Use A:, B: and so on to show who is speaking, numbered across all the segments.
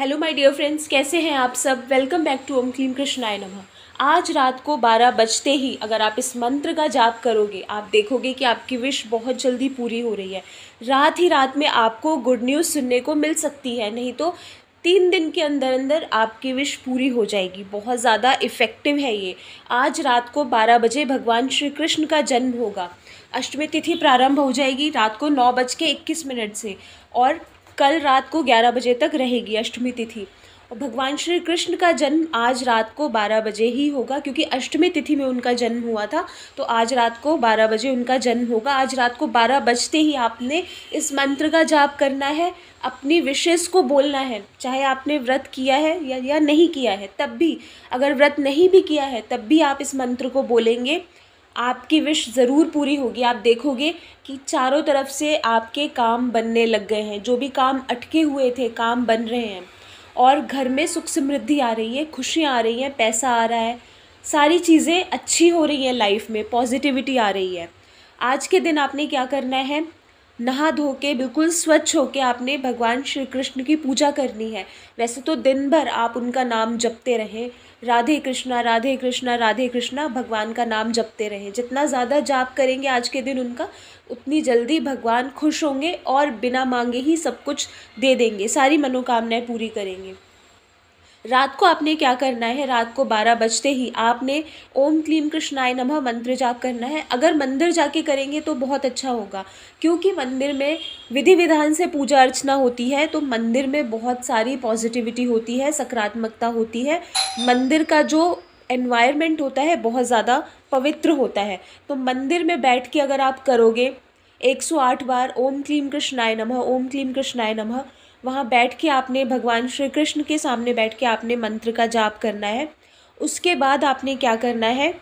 A: hello my dear friends कैसे हैं आप सब वेलकम बैक टू ओम क्लीम कृष्णाय नमः आज रात को 12 बजते ही अगर आप इस मंत्र का जाप करोगे आप देखोगे कि आपकी विश बहुत जल्दी पूरी हो रही है रात ही रात में आपको गुड न्यूज़ सुनने को मिल सकती है नहीं तो तीन दिन के अंदर अंदर आपकी विश पूरी हो जाएगी बहुत ज़्यादा इफ़ेक्टिव है ये आज रात को 12 बजे भगवान श्री कृष्ण का जन्म होगा अष्टमी तिथि प्रारंभ हो जाएगी रात को नौ बज के इक्कीस मिनट से और कल रात को 11 बजे तक रहेगी अष्टमी तिथि और भगवान श्री कृष्ण का जन्म आज रात को 12 बजे ही होगा क्योंकि अष्टमी तिथि में उनका जन्म हुआ था तो आज रात को 12 बजे उनका जन्म होगा आज रात को 12 बजते ही आपने इस मंत्र का जाप करना है अपनी विशेष को बोलना है चाहे आपने व्रत किया है या, या नहीं किया है तब भी अगर व्रत नहीं भी किया है तब भी आप इस मंत्र को बोलेंगे आपकी विश ज़रूर पूरी होगी आप देखोगे कि चारों तरफ से आपके काम बनने लग गए हैं जो भी काम अटके हुए थे काम बन रहे हैं और घर में सुख समृद्धि आ रही है खुशियाँ आ रही हैं पैसा आ रहा है सारी चीज़ें अच्छी हो रही हैं लाइफ में पॉजिटिविटी आ रही है आज के दिन आपने क्या करना है नहा धो के बिल्कुल स्वच्छ होके आपने भगवान श्री कृष्ण की पूजा करनी है वैसे तो दिन भर आप उनका नाम जपते रहें राधे कृष्णा राधे कृष्णा राधे कृष्णा भगवान का नाम जपते रहें जितना ज़्यादा जाप करेंगे आज के दिन उनका उतनी जल्दी भगवान खुश होंगे और बिना मांगे ही सब कुछ दे देंगे सारी मनोकामनाएं पूरी करेंगे रात को आपने क्या करना है रात को बारह बजते ही आपने ओम क्लीम कृष्णाय नमः मंत्र जाप करना है अगर मंदिर जाके करेंगे तो बहुत अच्छा होगा क्योंकि मंदिर में विधि विधान से पूजा अर्चना होती है तो मंदिर में बहुत सारी पॉजिटिविटी होती है सकारात्मकता होती है मंदिर का जो एनवायरनमेंट होता है बहुत ज़्यादा पवित्र होता है तो मंदिर में बैठ के अगर आप करोगे 108 बार ओम क्लीम कृष्णाय नमः ओम क्लीम कृष्णाय नमः वहाँ बैठ के आपने भगवान श्री कृष्ण के सामने बैठ के आपने मंत्र का जाप करना है उसके बाद आपने क्या करना है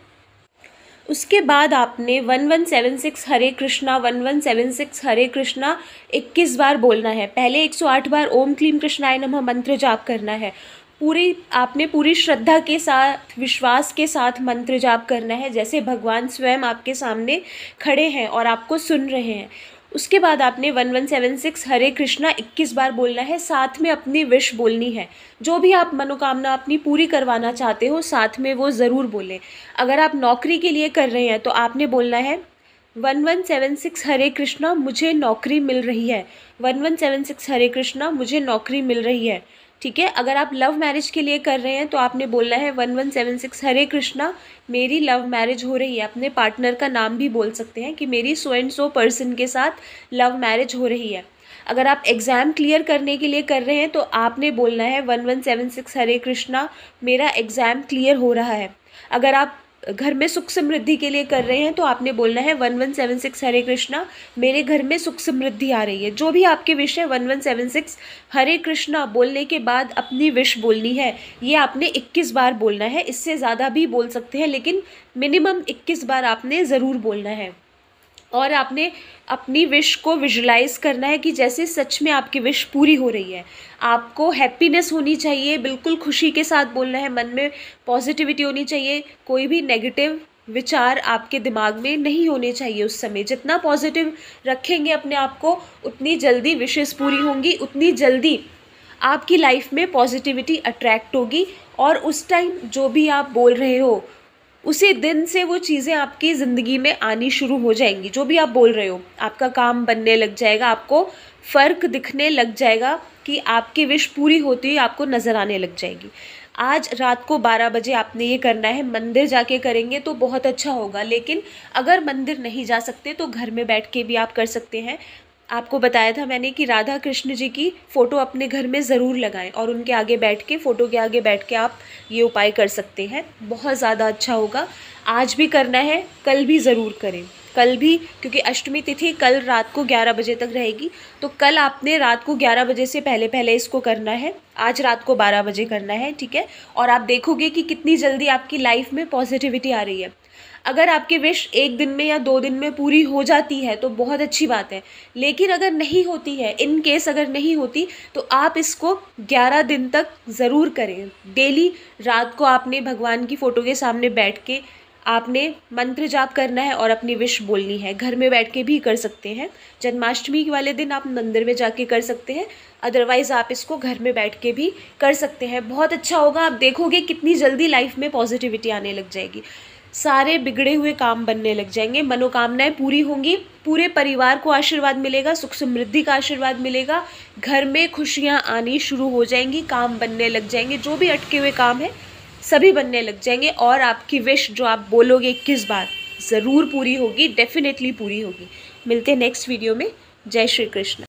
A: उसके बाद आपने one one seven six Hare Krishna one one seven six Hare Krishna इक्कीस बार बोलना है पहले एक सौ आठ बार ओम क्लीम कृष्णाय नमः मंत्र जाप करना है पूरी आपने पूरी श्रद्धा के साथ विश्वास के साथ मंत्र जाप करना है जैसे भगवान स्वयं आपके सामने खड़े हैं और आपको सुन रहे हैं उसके बाद आपने one one seven six Hare Krishna इक्कीस बार बोलना है साथ में अपनी विश बोलनी है जो भी आप मनोकामना अपनी पूरी करवाना चाहते हो साथ में वो ज़रूर बोलें अगर आप नौकरी के लिए कर रहे हैं तो आपने बोलना है one one seven six Hare Krishna मुझे नौकरी मिल रही है one one seven six Hare Krishna मुझे नौकरी मिल रही है ठीक है अगर आप लव मैरिज के लिए कर रहे हैं तो आपने बोलना है one one seven six Hare Krishna मेरी लव मैरिज हो रही है अपने पार्टनर का नाम भी बोल सकते हैं कि मेरी सो एंड सो पर्सन के साथ लव मैरिज हो रही है अगर आप एग्ज़ाम क्लियर करने के लिए कर रहे हैं तो आपने बोलना है one one seven six Hare Krishna मेरा एग्ज़ाम क्लियर हो रहा है अगर आप घर में सुख समृद्धि के लिए कर रहे हैं तो आपने बोलना है one one seven six Hare Krishna मेरे घर में सुख समृद्धि आ रही है जो भी आपके विश है one one seven six Hare Krishna बोलने के बाद अपनी विश बोलनी है ये आपने इक्कीस बार बोलना है इससे ज़्यादा भी बोल सकते हैं लेकिन मिनिमम इक्कीस बार आपने ज़रूर बोलना है और आपने अपनी विश को विजुलाइज करना है कि जैसे सच में आपकी विश पूरी हो रही है आपको हैप्पीनेस होनी चाहिए बिल्कुल खुशी के साथ बोलना है मन में पॉजिटिविटी होनी चाहिए कोई भी नेगेटिव विचार आपके दिमाग में नहीं होने चाहिए उस समय जितना पॉजिटिव रखेंगे अपने आप को उतनी जल्दी विशेष पूरी होंगी उतनी जल्दी आपकी लाइफ में पॉजिटिविटी अट्रैक्ट होगी और उस टाइम जो भी आप बोल रहे हो उसी दिन से वो चीज़ें आपकी ज़िंदगी में आनी शुरू हो जाएंगी जो भी आप बोल रहे हो आपका काम बनने लग जाएगा आपको फ़र्क दिखने लग जाएगा कि आपकी विश पूरी होती हुई आपको नज़र आने लग जाएगी आज रात को 12 बजे आपने ये करना है मंदिर जाके करेंगे तो बहुत अच्छा होगा लेकिन अगर मंदिर नहीं जा सकते तो घर में बैठ के भी आप कर सकते हैं आपको बताया था मैंने कि राधा कृष्ण जी की फ़ोटो अपने घर में ज़रूर लगाएं और उनके आगे बैठ के फ़ोटो के आगे बैठ के आप ये उपाय कर सकते हैं बहुत ज़्यादा अच्छा होगा आज भी करना है कल भी ज़रूर करें कल भी क्योंकि अष्टमी तिथि कल रात को ग्यारह बजे तक रहेगी तो कल आपने रात को ग्यारह बजे से पहले पहले इसको करना है आज रात को बारह बजे करना है ठीक है और आप देखोगे कि कितनी जल्दी आपकी लाइफ में पॉजिटिविटी आ रही है अगर आपकी विश एक दिन में या दो दिन में पूरी हो जाती है तो बहुत अच्छी बात है लेकिन अगर नहीं होती है इन केस अगर नहीं होती तो आप इसको ग्यारह दिन तक ज़रूर करें डेली रात को आपने भगवान की फ़ोटो के सामने बैठ के आपने मंत्र जाप करना है और अपनी विश बोलनी है घर में बैठ के भी कर सकते हैं जन्माष्टमी वाले दिन आप मंदिर में जाके कर सकते हैं अदरवाइज़ आप इसको घर में बैठ के भी कर सकते हैं बहुत अच्छा होगा आप देखोगे कितनी जल्दी लाइफ में पॉजिटिविटी आने लग जाएगी सारे बिगड़े हुए काम बनने लग जाएंगे मनोकामनाएं पूरी होंगी पूरे परिवार को आशीर्वाद मिलेगा सुख समृद्धि का आशीर्वाद मिलेगा घर में खुशियां आनी शुरू हो जाएंगी काम बनने लग जाएंगे जो भी अटके हुए काम है सभी बनने लग जाएंगे और आपकी विश जो आप बोलोगे किस बार ज़रूर पूरी होगी डेफिनेटली पूरी होगी मिलते हैं नेक्स्ट वीडियो में जय श्री कृष्ण